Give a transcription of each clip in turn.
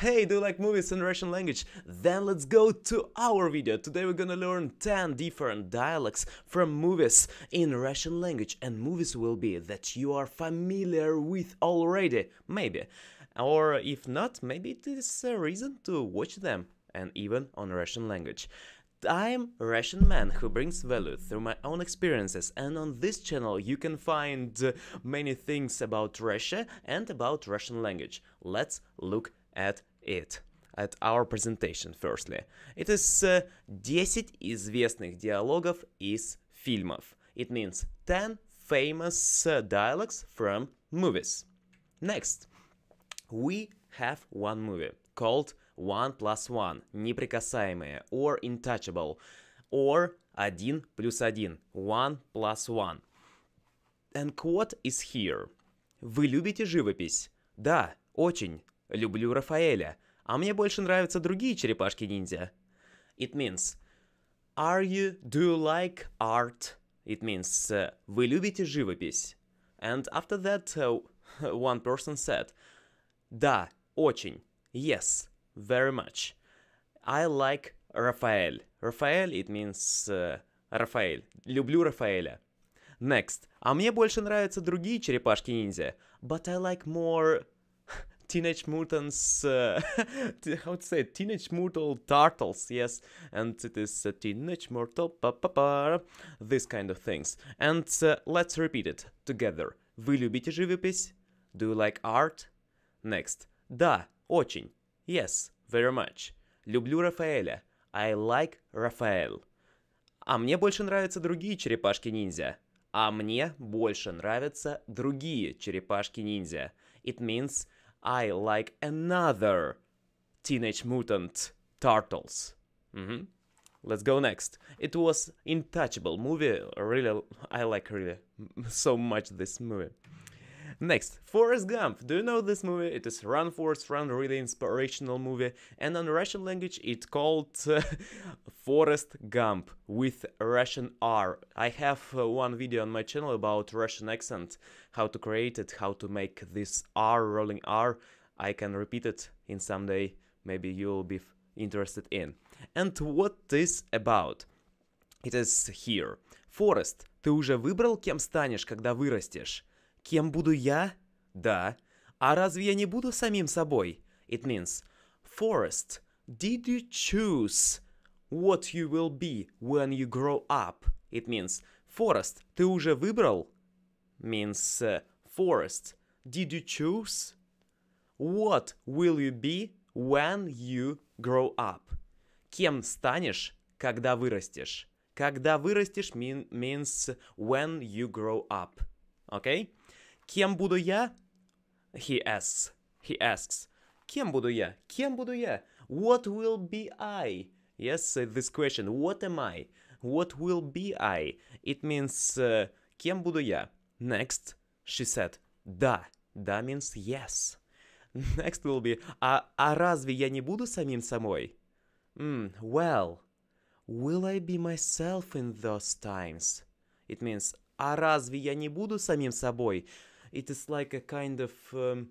Hey, do you like movies in Russian language? Then let's go to our video. Today we're gonna learn 10 different dialects from movies in Russian language and movies will be that you are familiar with already, maybe. Or if not, maybe it is a reason to watch them and even on Russian language. I'm a Russian man who brings value through my own experiences and on this channel you can find uh, many things about Russia and about Russian language. Let's look at it at our presentation firstly. It is uh, 10 известных диалогов из фильмов. It means 10 famous uh, dialogues from movies. Next, we have one movie called One Plus One, неприкасаемые, or intouchable, or один плюс один, One Plus One. And quote is here. Вы любите живопись? Да, очень. Люблю Рафаэля. А мне больше нравятся другие черепашки-ниндзя. It means Are you do you like art? It means э, Вы любите живопись? And after that э, one person said Да, очень. Yes, very much. I like Рафаэль. Рафаэль, it means uh, Люблю Рафаэля. Next. А мне больше нравятся другие черепашки-ниндзя. But I like more Teenage Mutants, uh, how to say, it? Teenage Mutant Turtles, yes, and it is uh, Teenage Mortal, ba -ba -ba, this kind of things. And uh, let's repeat it together. Вы любите живопись? Do you like art? Next. Да, очень. Yes, very much. Люблю Рафаэля. I like Рафаэль. А мне больше нравятся другие черепашки-ниндзя. А мне больше нравятся другие черепашки-ниндзя. It means I like another Teenage Mutant Turtles. Mm -hmm. Let's go next. It was Intouchable movie. Really, I like really so much this movie. Next, Forrest Gump. Do you know this movie? It is Run Forrest Run, really inspirational movie. And on Russian language, it's called uh, Forrest Gump with Russian R. I have uh, one video on my channel about Russian accent, how to create it, how to make this R, rolling R. I can repeat it in some day. Maybe you'll be interested in. And what this about? It is here. Forrest, ты уже выбрал, кем станешь, когда вырастешь? Кем буду я? Да. А разве я не буду самим собой? It means, Forest. did you choose what you will be when you grow up? It means, Forest. ты уже выбрал? Means, uh, Forrest, did you choose? What will you be when you grow up? Кем станешь, когда вырастешь? Когда вырастешь mean, means when you grow up. Okay? Кем буду я? He asks. He asks. Кем буду я? Кем буду я? What will be I? Yes, this question. What am I? What will be I? It means uh, кем буду я? Next, she said. Да. Да means yes. Next will be а, а разве я не буду самим собой? Mm, well, will I be myself in those times? It means а разве я не буду самим собой? it is like a kind of um,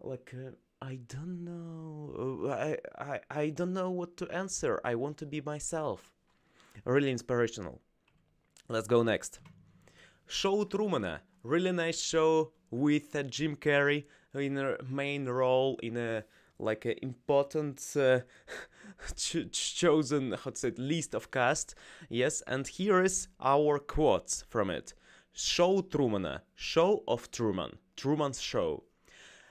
like uh, I don't know. Uh, I, I I don't know what to answer. I want to be myself. Really inspirational. Let's go next. Show Trumana. Really nice show with uh, Jim Carrey in a main role in a like an important uh, ch chosen how to say it, list of cast yes and here is our quotes from it Шоу Трумана. Show of Truman. Truman's Show.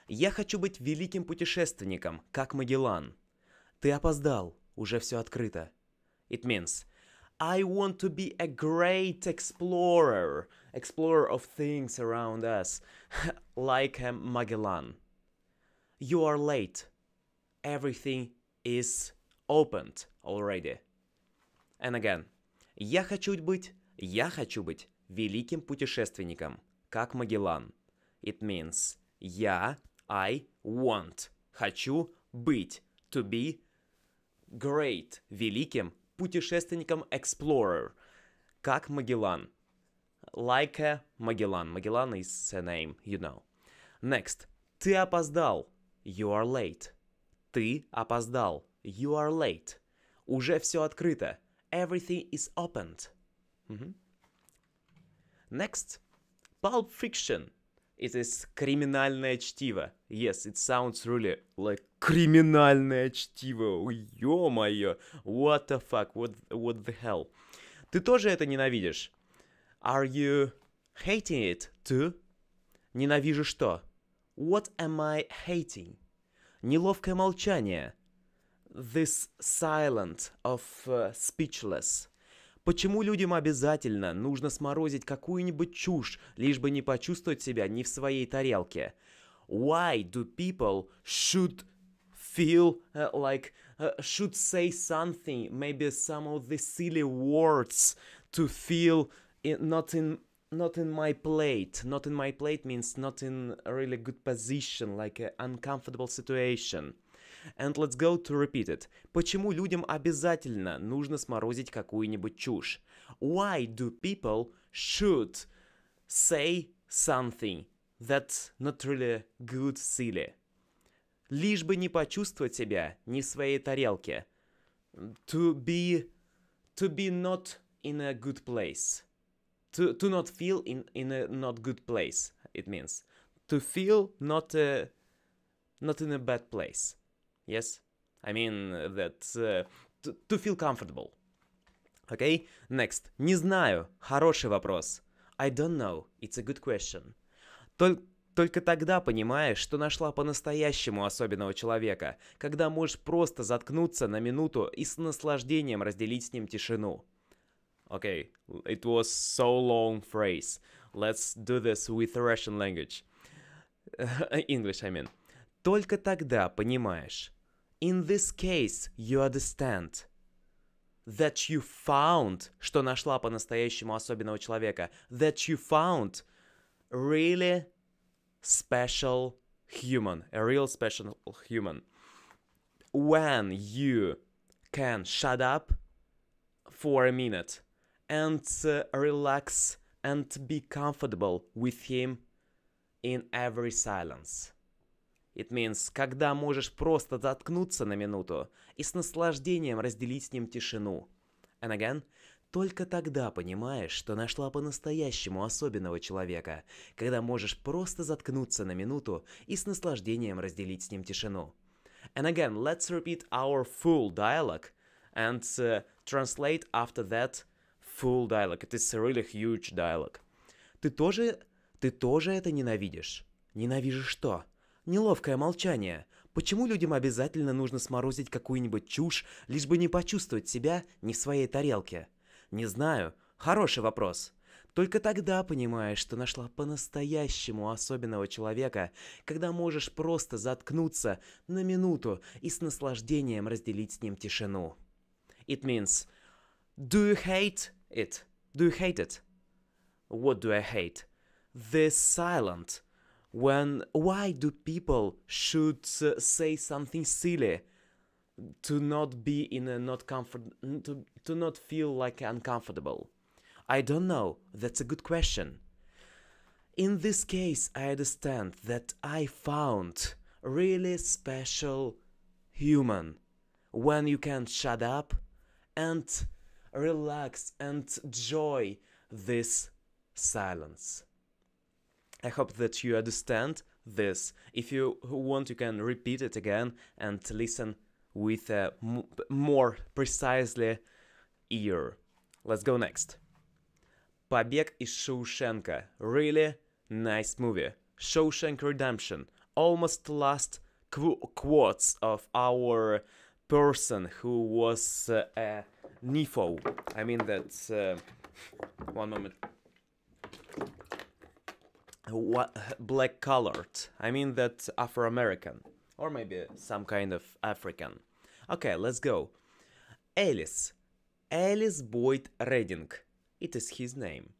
Я хочу быть великим путешественником, как Магеллан. Ты опоздал, уже все открыто. It means I want to be a great explorer, explorer of things around us, like a Magellan. You are late. Everything is opened already. And again. Я хочу быть, я хочу быть великим путешественником, как Магеллан. It means я, I want, хочу быть, to be great, великим путешественником explorer, как Магеллан. Like a Magellan. Magellan is a name, you know. Next. Ты опоздал. You are late. Ты опоздал. You are late. Уже все открыто. Everything is opened. Mm-hmm. Next. Pulp Fiction. It is криминальное чтиво. Yes, it sounds really like криминальное чтиво. Ё-моё. What the fuck? What, what the hell? Ты тоже это ненавидишь? Are you hating it too? Ненавижу что? What am I hating? Неловкое молчание. This silent of uh, speechless. Почему людям обязательно нужно сморозить какую-нибудь чушь, лишь бы не почувствовать себя не в своей тарелке? Why do people should feel uh, like uh, should say something, maybe some of the silly words to feel in, not in not in my plate. Not in my plate means not in a really good position, like an uncomfortable situation. And let's go to repeat it. Почему людям обязательно нужно сморозить какую-нибудь чушь? Why do people should say something that's not really good silly? Лишь бы не почувствовать себя не в своей тарелке. To be... To be not in a good place. To, to not feel in, in a not good place, it means. To feel not a... Not in a bad place. Yes, I mean that uh, to, to feel comfortable. Okay, next. Не знаю. Хороший вопрос. I don't know. It's a good question. Только только тогда понимаешь, что нашла по-настоящему особенного человека, когда можешь просто заткнуться на минуту и с наслаждением разделить с ним тишину. Okay, it was so long phrase. Let's do this with Russian language. English, I mean. Только тогда понимаешь, In this case, you understand that you found, что нашла по-настоящему особенного человека, that you found really special human, a real special human. When you can shut up for a minute and uh, relax and be comfortable with him in every silence. It means, когда можешь просто заткнуться на минуту и с наслаждением разделить с ним тишину. And again, только тогда понимаешь, что нашла по-настоящему особенного человека, когда можешь просто заткнуться на минуту и с наслаждением разделить с ним тишину. And again, let's repeat our full dialogue and uh, translate after that full dialogue. It is a really huge dialogue. Ты тоже, ты тоже это ненавидишь? Ненавижу что? Неловкое молчание. Почему людям обязательно нужно сморозить какую-нибудь чушь, лишь бы не почувствовать себя не в своей тарелке? Не знаю. Хороший вопрос. Только тогда понимаешь, что нашла по-настоящему особенного человека, когда можешь просто заткнуться на минуту и с наслаждением разделить с ним тишину. It means Do you hate it? Do you hate it? What do I hate? The silent. when why do people should uh, say something silly to not be in a not comfort to, to not feel like uncomfortable i don't know that's a good question in this case i understand that i found really special human when you can shut up and relax and enjoy this silence I hope that you understand this. If you want, you can repeat it again and listen with a more precisely ear. Let's go next. Побег из Шоушенка. Really nice movie. Shawshank Redemption. Almost last qu quotes of our person who was uh, a Nifo. I mean that. Uh, one moment. black colored. I mean that Afro American. Or maybe some kind of African. Okay, let's go. Alice, Alice Boyd Redding. It is his name.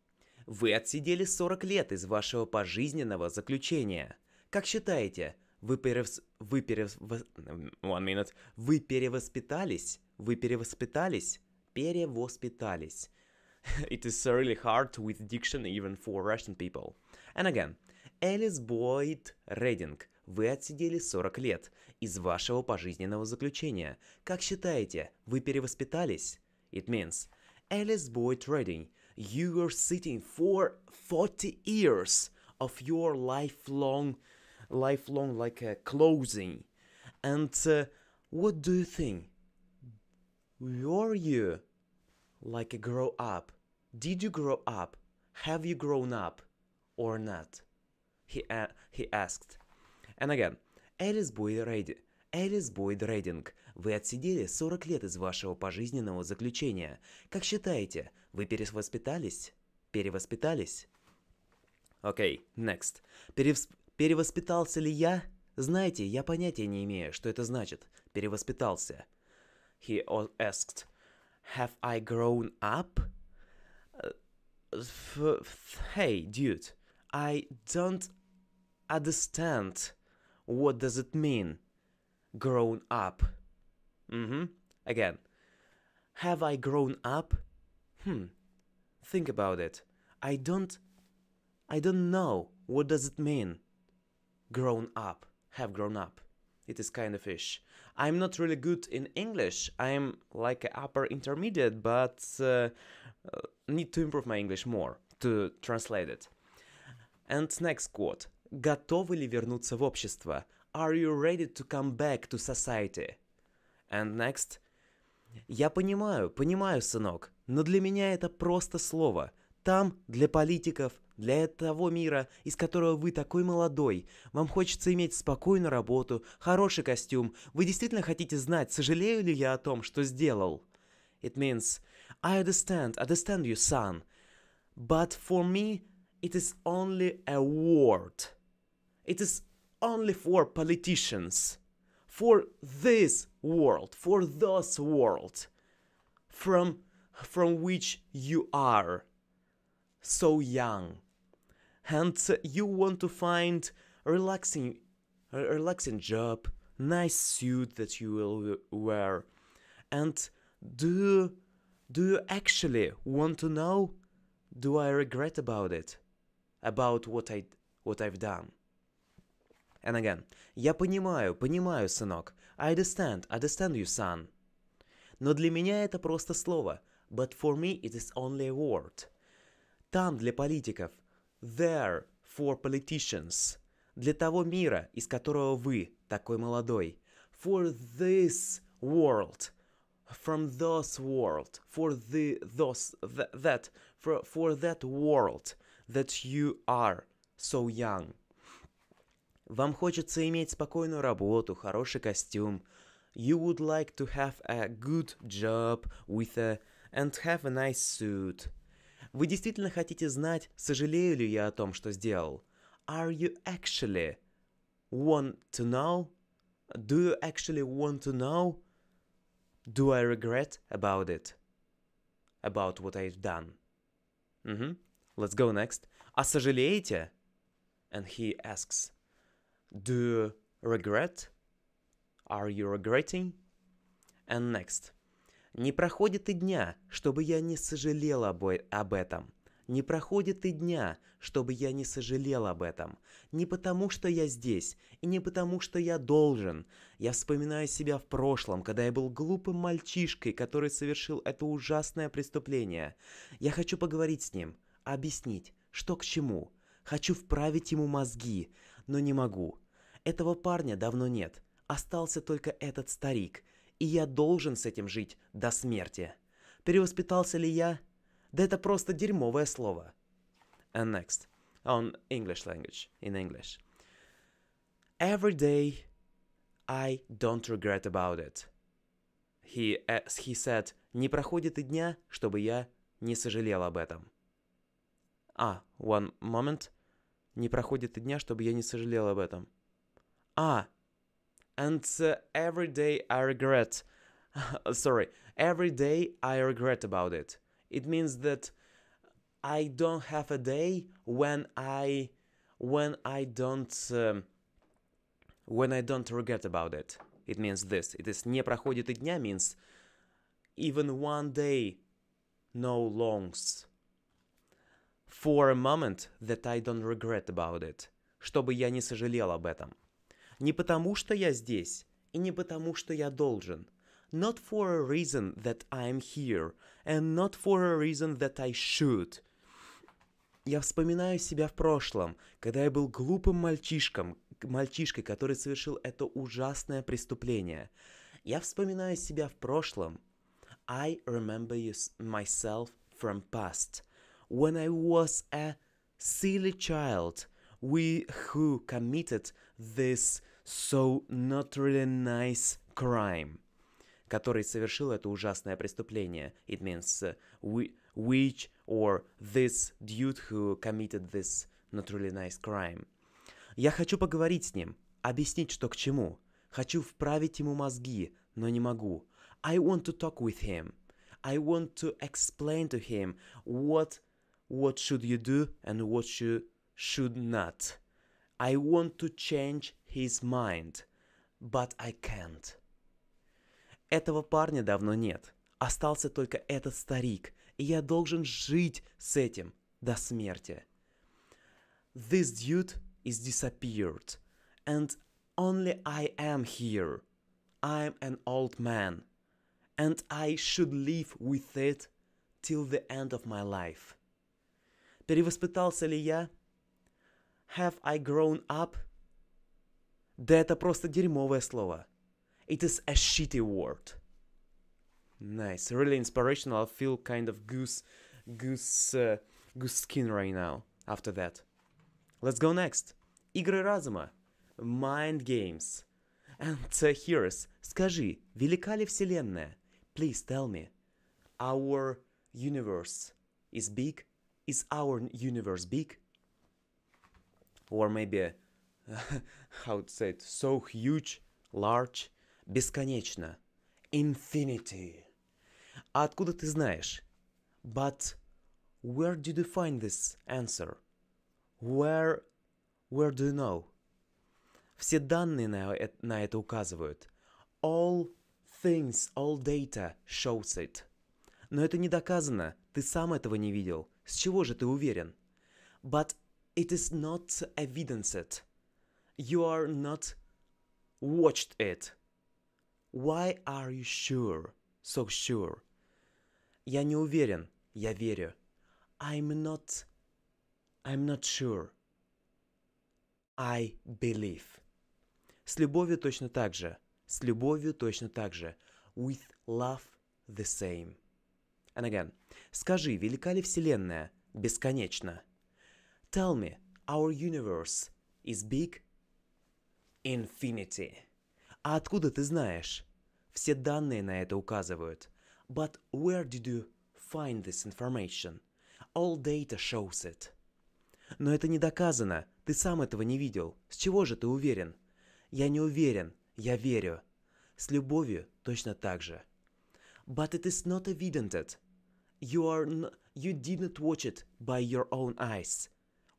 Вы отсидели 40 лет из вашего пожизненного заключения. Как считаете, вы, перевс... вы, перевс... One minute. вы перевоспитались? Вы перевоспитались? Перевоспитались. it is really hard with diction even for Russian people. And again, Элис Бойт Рейдинг, вы отсидели 40 лет из вашего пожизненного заключения. Как считаете, вы перевоспитались? It means, Элис Бойт Рейдинг, you were sitting for 40 years of your lifelong, lifelong like a uh, closing. And uh, what do you think? Were you Like a grow up. Did you grow up? Have you grown up? Or not? He, uh, he asked. And again. Элис Бойд Рейдинг. Элис Бойд Рейдинг. Вы отсидели 40 лет из вашего пожизненного заключения. Как считаете, вы перевоспитались? Перевоспитались? Окей, okay, next. Перевс... Перевоспитался ли я? Знаете, я понятия не имею, что это значит. Перевоспитался. He asked. have I grown up? Uh, hey, dude, I don't understand. What does it mean? Grown up. Mm-hmm. Again. Have I grown up? Hmm. Think about it. I don't I don't know. What does it mean? Grown up. Have grown up. It is kind of ish. I'm not really good in English. I'm like upper intermediate, but uh, uh, need to improve my English more to translate it. And next quote. Готовы ли вернуться в общество? Are you ready to come back to society? And next. Я понимаю, понимаю, сынок, но для меня это просто слово. там, для политиков, для того мира, из которого вы такой молодой. Вам хочется иметь спокойную работу, хороший костюм. Вы действительно хотите знать, сожалею ли я о том, что сделал? It means, I understand, understand you, son. But for me, it is only a word. It is only for politicians. For this world, for those world. From, from which you are. so young and you want to find a relaxing a relaxing job nice suit that you will wear and do do you actually want to know do i regret about it about what i what i've done and again я понимаю понимаю сынок i understand understand you son но для меня это просто слово but for me it is only a word Там для политиков. There for politicians. Для того мира, из которого вы, такой молодой. For this world. From those world. For the those th that. For, for that world that you are so young. Вам хочется иметь спокойную работу, хороший костюм. You would like to have a good job with a and have a nice suit. Вы действительно хотите знать, сожалею ли я о том, что сделал? Are you actually want to know? Do you actually want to know? Do I regret about it? About what I've done? Mm -hmm. Let's go next. А сожалеете? And he asks, Do you regret? Are you regretting? And next. Не проходит и дня, чтобы я не сожалел об этом. Не проходит и дня, чтобы я не сожалел об этом. Не потому, что я здесь, и не потому, что я должен. Я вспоминаю себя в прошлом, когда я был глупым мальчишкой, который совершил это ужасное преступление. Я хочу поговорить с ним, объяснить, что к чему. Хочу вправить ему мозги, но не могу. Этого парня давно нет. Остался только этот старик, и я должен с этим жить до смерти. Перевоспитался ли я? Да это просто дерьмовое слово. And next, on а English language, in English. Every day I don't regret about it. He, as eh, he said, не проходит и дня, чтобы я не сожалел об этом. А, one moment. Не проходит и дня, чтобы я не сожалел об этом. А, And uh, every day I regret. sorry, every day I regret about it. It means that I don't have a day when I when I don't um, when I don't regret about it. It means this. It is не проходит и дня means even one day no longs for a moment that I don't regret about it. Чтобы я не сожалел об этом. Не потому, что я здесь, и не потому, что я должен. Not for a reason that I'm here, and not for a reason that I should. Я вспоминаю себя в прошлом, когда я был глупым мальчишком, мальчишкой, который совершил это ужасное преступление. Я вспоминаю себя в прошлом. I remember myself from past. When I was a silly child, we who committed this So not really nice crime, который совершил это ужасное преступление. It means uh, which or this dude who committed this not really nice crime. Я хочу поговорить с ним, объяснить, что к чему. Хочу вправить ему мозги, но не могу. I want to talk with him. I want to explain to him what what should you do and what you should not. I want to change his mind, but I can't. Этого парня давно нет. Остался только этот старик, и я должен жить с этим до смерти. This dude is disappeared, and only I am here. I'm an old man, and I should live with it till the end of my life. Перевоспитался ли я? Have I grown up? Да это просто дерьмовое слово. It is a shitty word. Nice, really inspirational. I feel kind of goose, goose, uh, goose skin right now after that. Let's go next. Игры разума. Mind games. And uh, here's, скажи, велика ли вселенная? Please tell me. Our universe is big? Is our universe big? Or maybe how to say it, so huge, large, бесконечно, infinity. А откуда ты знаешь? But where did you find this answer? Where, where do you know? Все данные на, э, на это указывают. All things, all data shows it. Но это не доказано, ты сам этого не видел. С чего же ты уверен? But it is not evidenced. you are not watched it. Why are you sure? So sure. Я не уверен, я верю. I'm not I'm not sure. I believe. С любовью точно так же. С любовью точно так же. With love the same. And again. Скажи, велика ли Вселенная? Бесконечно. Tell me, our universe is big Infinity. А откуда ты знаешь? Все данные на это указывают. But where did you find this information? All data shows it. Но это не доказано. Ты сам этого не видел. С чего же ты уверен? Я не уверен. Я верю. С любовью точно так же. But it is not evidented. You are n- you did not watch it by your own eyes.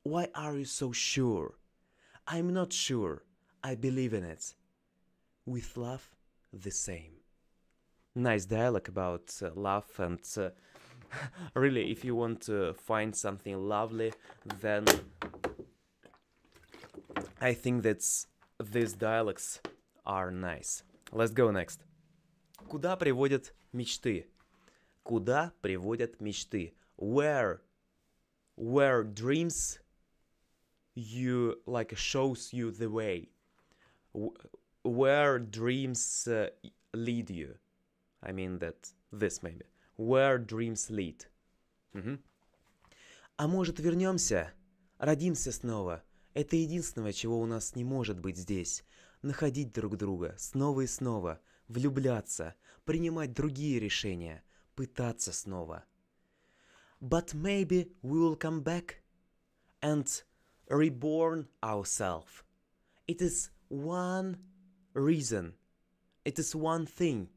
Why are you so sure? I'm not sure. I believe in it. With love, the same. Nice dialogue about uh, love and uh, really, if you want to find something lovely, then I think that these dialogues are nice. Let's go next. Куда приводят мечты? Куда приводят мечты? Where, where dreams you like shows you the way. where dreams uh, lead you. I mean that this maybe. Where dreams lead. Угу. Mm А может вернемся? Родимся снова. Это единственное, чего у нас не может быть здесь. Находить друг друга снова и снова. Влюбляться. Принимать другие решения. Пытаться снова. But maybe we will come back and reborn ourselves. It is one reason. It is one thing,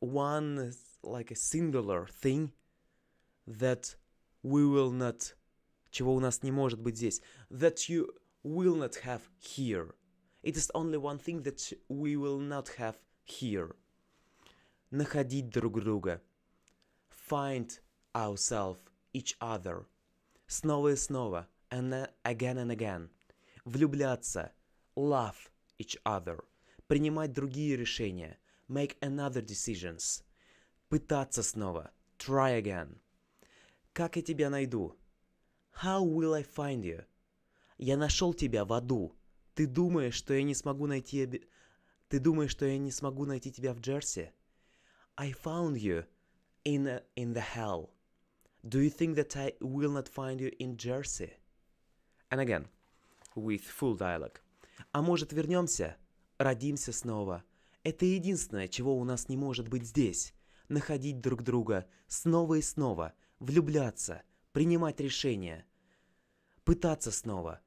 one like a singular thing that we will not, чего у нас не может быть здесь, that you will not have here. It is only one thing that we will not have here. Находить друг друга. Find ourselves, each other. Снова и снова, and again and again. Влюбляться – love each other, принимать другие решения, make another decisions, пытаться снова, try again. Как я тебя найду? How will I find you? Я нашел тебя в аду. Ты думаешь, что я не смогу найти... Обе... Ты думаешь, что я не смогу найти тебя в Джерси? I found you in, a, in the hell. Do you think that I will not find you in Jersey? And again, with full dialogue. А может вернемся? Родимся снова. Это единственное, чего у нас не может быть здесь. Находить друг друга снова и снова, влюбляться, принимать решения. Пытаться снова.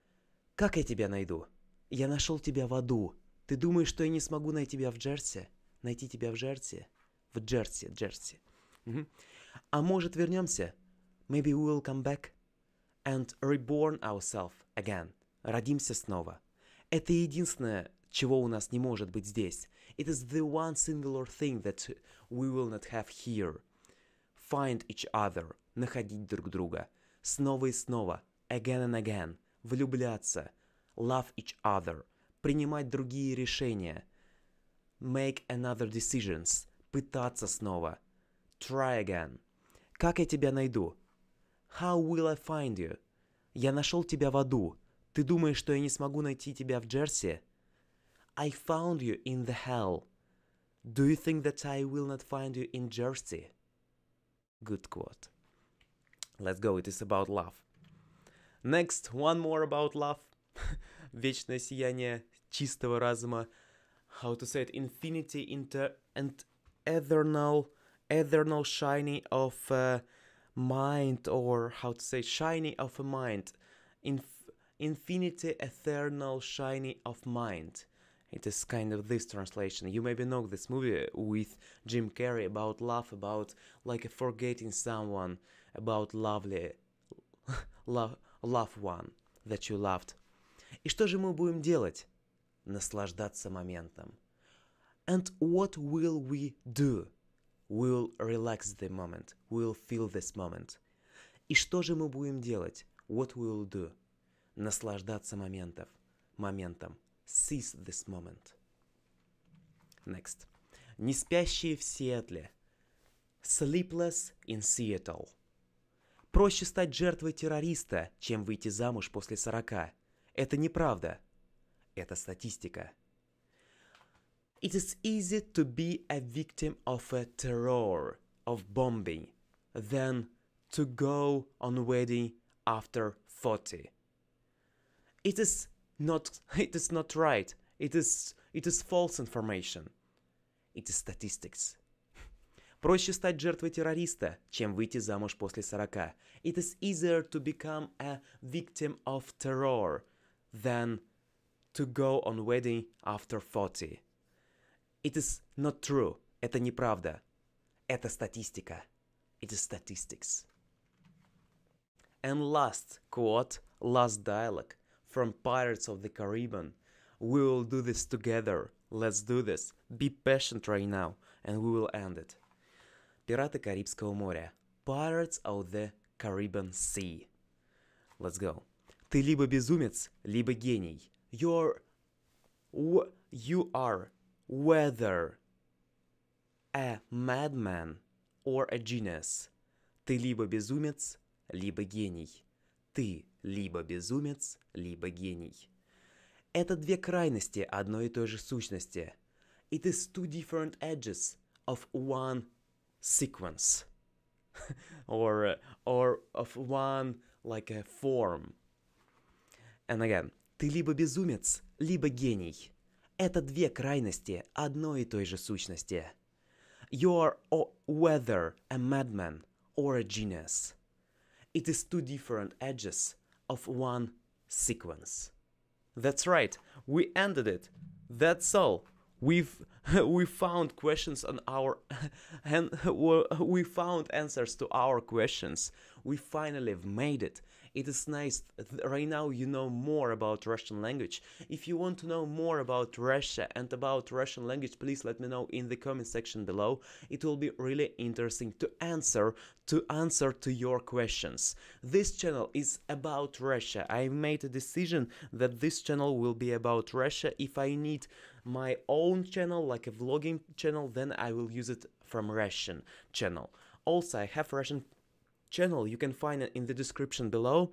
Как я тебя найду? Я нашел тебя в аду. Ты думаешь, что я не смогу найти тебя в Джерси? Найти тебя в Джерси? В Джерси, Джерси. Угу. А может вернемся? Maybe we will come back and reborn ourselves again. Родимся снова. Это единственное, чего у нас не может быть здесь. It is the one singular thing that we will not have here. Find each other. Находить друг друга. Снова и снова. Again and again. Влюбляться. Love each other. Принимать другие решения. Make another decisions. Пытаться снова. Try again. Как я тебя найду? How will I find you? Я нашел тебя в аду. Ты думаешь, что я не смогу найти тебя в Джерси? I found you in the hell. Do you think that I will not find you in Jersey? Good quote. Let's go, it is about love. Next, one more about love. Вечное сияние чистого разума. How to say it? Infinity inter and eternal, eternal shining of a mind, or how to say, shining of a mind. Inf infinity eternal shiny of mind. It is kind of this translation. You maybe know this movie with Jim Carrey about love, about like forgetting someone, about lovely love, love one that you loved. И что же мы будем делать? Наслаждаться моментом. And what will we do? We'll relax the moment. We'll feel this moment. И что же мы будем делать? What we'll do? наслаждаться моментов, моментом. Seize this moment. Next. Не спящие в Сиэтле. Sleepless in Seattle. Проще стать жертвой террориста, чем выйти замуж после 40. Это неправда. Это статистика. It is easy to be a victim of a terror, of bombing, than to go on wedding after 40. it is not it is not right. It is it is false information. It is statistics. Проще стать жертвой террориста, чем выйти замуж после 40. It is easier to become a victim of terror than to go on wedding after 40. It is not true. Это неправда. Это статистика. It is statistics. And last quote, last dialogue from Pirates of the Caribbean. We will do this together. Let's do this. Be patient right now, and we will end it. Пираты Карибского моря. Pirates of the Caribbean Sea. Let's go. Ты либо безумец, либо гений. You're... You are whether a madman or a genius. Ты либо безумец, либо гений. ты либо безумец, либо гений. Это две крайности одной и той же сущности. It is two different edges of one sequence. or, uh, or of one, like a form. And again, ты либо безумец, либо гений. Это две крайности одной и той же сущности. You are whether a madman or a genius – it is two different edges of one sequence. That's right, we ended it. That's all. We've we found questions on our and we found answers to our questions. We finally have made it. It is nice. Right now, you know more about Russian language. If you want to know more about Russia and about Russian language, please let me know in the comment section below. It will be really interesting to answer to answer to your questions. This channel is about Russia. I made a decision that this channel will be about Russia. If I need my own channel, like a vlogging channel, then I will use it from Russian channel. Also, I have Russian channel, you can find it in the description below,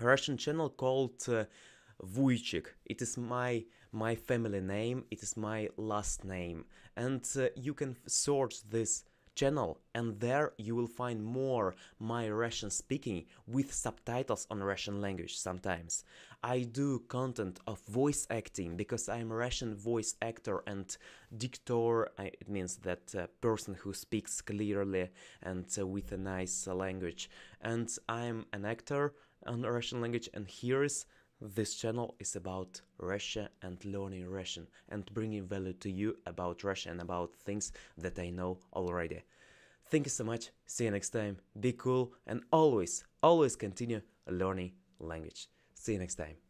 Russian channel called uh, It is my my family name, it is my last name. And uh, you can search this channel and there you will find more my Russian speaking with subtitles on Russian language sometimes. I do content of voice acting because I'm a Russian voice actor and dictor, it means that uh, person who speaks clearly and uh, with a nice uh, language. And I'm an actor on Russian language and here is this channel is about Russia and learning Russian and bringing value to you about Russia and about things that I know already. Thank you so much, see you next time, be cool and always, always continue learning language. See you next time.